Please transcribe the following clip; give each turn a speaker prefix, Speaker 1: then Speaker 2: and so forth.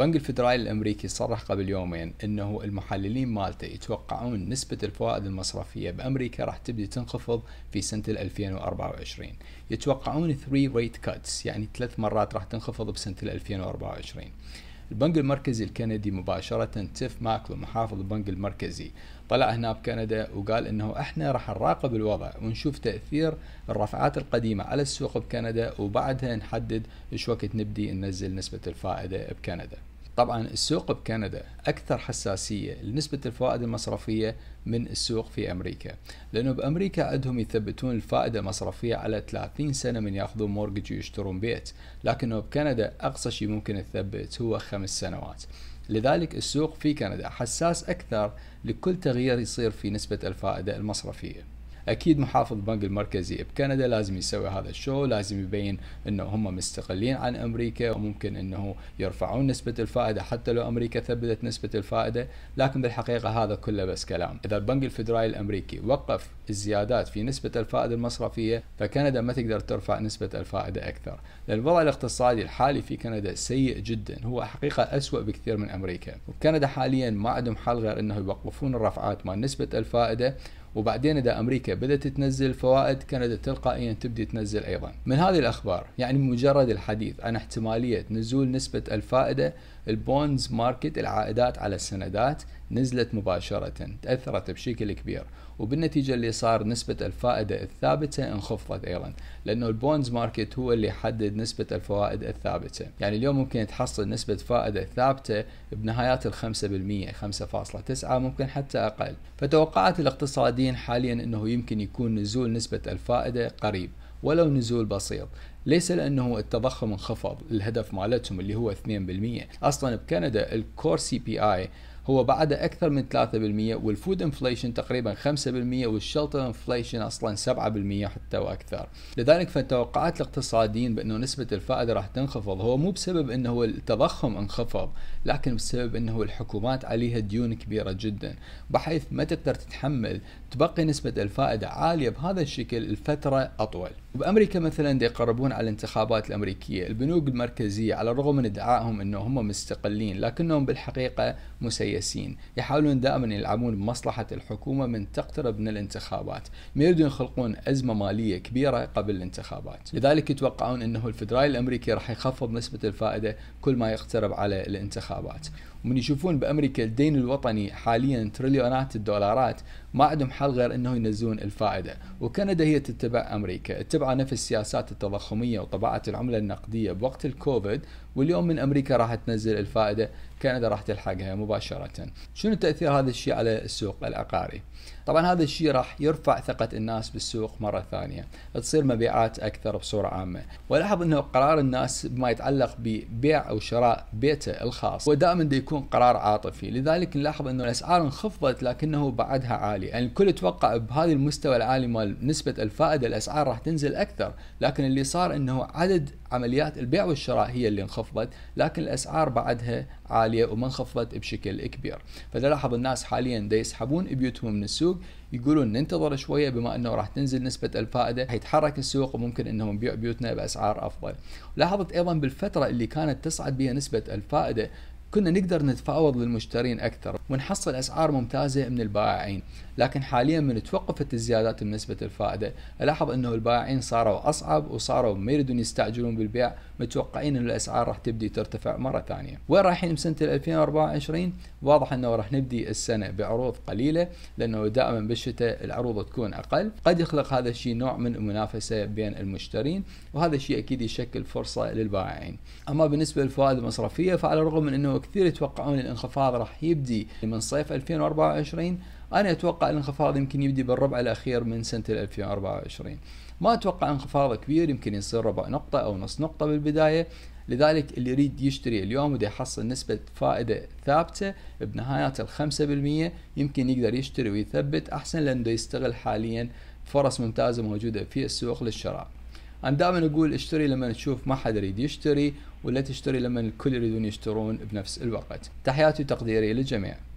Speaker 1: البنك الفدرالي الامريكي صرح قبل يومين انه المحللين مالته يتوقعون نسبة الفوائد المصرفية بامريكا راح تبدي تنخفض في سنة 2024 يتوقعون 3 rate cuts يعني ثلاث مرات راح تنخفض بسنة 2024 البنك المركزي الكندي مباشرة تيف ماكلو محافظ البنك المركزي طلع هنا بكندا وقال انه احنا راح نراقب الوضع ونشوف تاثير الرفعات القديمه على السوق بكندا وبعدها نحدد ايش وقت نبدي ننزل نسبه الفائده بكندا طبعا السوق بكندا اكثر حساسيه لنسبه الفوائد المصرفيه من السوق في امريكا لانه بامريكا عندهم يثبتون الفائده المصرفيه على 30 سنه من ياخذون مورجج ويشترون بيت لكنه بكندا اقصى شيء ممكن تثبت هو خمس سنوات لذلك السوق في كندا حساس اكثر لكل تغيير يصير في نسبه الفائده المصرفيه اكيد محافظ البنك المركزي بكندا لازم يسوي هذا الشو لازم يبين انه هم مستقلين عن امريكا وممكن انه يرفعون نسبه الفائده حتى لو امريكا ثبتت نسبه الفائده لكن بالحقيقه هذا كله بس كلام اذا البنك الفدرالي الامريكي وقف الزيادات في نسبه الفائده المصرفيه فكندا ما تقدر ترفع نسبه الفائده اكثر لان الوضع الاقتصادي الحالي في كندا سيء جدا هو حقيقه اسوء بكثير من امريكا وكندا حاليا ما عندهم حل غير انه يوقفون الرفعات مع نسبه الفائده وبعدين إذا أمريكا بدأت تنزل فوائد كندا تلقائيا تبدي تنزل أيضا من هذه الأخبار يعني مجرد الحديث عن احتمالية نزول نسبة الفائدة البونز ماركت العائدات على السندات نزلت مباشرة تأثرت بشكل كبير وبالنتيجة اللي صار نسبة الفائدة الثابتة انخفضت أيضا لأنه البونز ماركت هو اللي يحدد نسبة الفوائد الثابتة يعني اليوم ممكن تحصل نسبة فائدة ثابتة بنهايات ال 5% 5.9 ممكن حتى أقل فتوقعت الاقتصاديين متوقعين حاليا أنه يمكن يكون نزول نسبة الفائدة قريب ولو نزول بسيط ليس لانه التضخم انخفض الهدف مالتهم اللي هو 2% اصلا بكندا الكور سي بي اي هو بعد أكثر من 3% والفود انفليشن تقريبا 5% والشلتر انفليشن أصلا 7% حتى وأكثر لذلك فتوقعات الاقتصاديين بأنه نسبة الفائدة راح تنخفض هو مو بسبب أنه التضخم انخفض لكن بسبب أنه الحكومات عليها ديون كبيرة جدا بحيث ما تقدر تتحمل تبقي نسبة الفائدة عالية بهذا الشكل لفترة أطول بامريكا مثلا يقربون على الانتخابات الامريكيه، البنوك المركزيه على الرغم من ادعائهم انه هم مستقلين لكنهم بالحقيقه مسيسين، يحاولون دائما يلعبون بمصلحه الحكومه من تقترب من الانتخابات، ما يريدون يخلقون ازمه ماليه كبيره قبل الانتخابات، لذلك يتوقعون انه الفدرالي الامريكي راح يخفض نسبه الفائده كل ما يقترب على الانتخابات، ومن يشوفون بامريكا الدين الوطني حاليا تريليونات الدولارات، ما عندهم حل غير انه ينزلون الفائده، وكندا هي تتبع امريكا، تتبع طبعا نفس السياسات التضخمية وطباعة العملة النقدية بوقت الكوفيد واليوم من أمريكا راح تنزل الفائدة كندا راح تلحقها مباشرة شنو تأثير هذا الشيء على السوق العقاري طبعا هذا الشيء راح يرفع ثقه الناس بالسوق مره ثانيه تصير مبيعات اكثر بصوره عامه ولاحظ انه قرار الناس بما يتعلق ببيع او شراء بيته الخاص هو دائما يكون قرار عاطفي لذلك نلاحظ انه الاسعار انخفضت لكنه بعدها عالي يعني الكل يتوقع بهذا المستوى العالي مال نسبه الفائده الاسعار راح تنزل اكثر لكن اللي صار انه عدد عمليات البيع والشراء هي اللي انخفضت لكن الاسعار بعدها عاليه وما انخفضت بشكل كبير فتلاحظ الناس حاليا دا يسحبون بيوتهم من السوق يقولون ننتظر شويه بما انه راح تنزل نسبه الفائده حيتحرك السوق وممكن انهم نبيع بيوتنا باسعار افضل لاحظت ايضا بالفتره اللي كانت تصعد بها نسبه الفائده كنا نقدر نتفاوض للمشترين أكثر ونحصل أسعار ممتازة من البائعين لكن حاليا من توقفت الزيادات بنسبة الفائدة ألاحظ أنه البائعين صاروا أصعب وصاروا ما يريدون يستعجلون بالبيع متوقعين أن الأسعار راح تبدي ترتفع مرة ثانية وين رايحين بسنة 2024 واضح أنه راح نبدي السنة بعروض قليلة لأنه دائما بالشتاء العروض تكون أقل قد يخلق هذا الشيء نوع من المنافسة بين المشترين وهذا الشيء أكيد يشكل فرصة للبائعين أما بالنسبة للفوائد المصرفية فعلى الرغم من أنه وكثير يتوقعون الانخفاض راح يبدي من صيف 2024 انا اتوقع الانخفاض يمكن يبدي بالربع الاخير من سنه 2024 ما اتوقع انخفاض كبير يمكن يصير ربع نقطه او نص نقطه بالبدايه لذلك اللي يريد يشتري اليوم وده يحصل نسبة فائدة ثابتة بنهاية الخمسة بالمية يمكن يقدر يشتري ويثبت أحسن لأنه يستغل حاليا فرص ممتازة موجودة في السوق للشراء انا دائما اقول اشتري لما تشوف ما حد يريد يشتري ولا تشتري لما الكل يريدون يشترون بنفس الوقت تحياتي وتقديري للجميع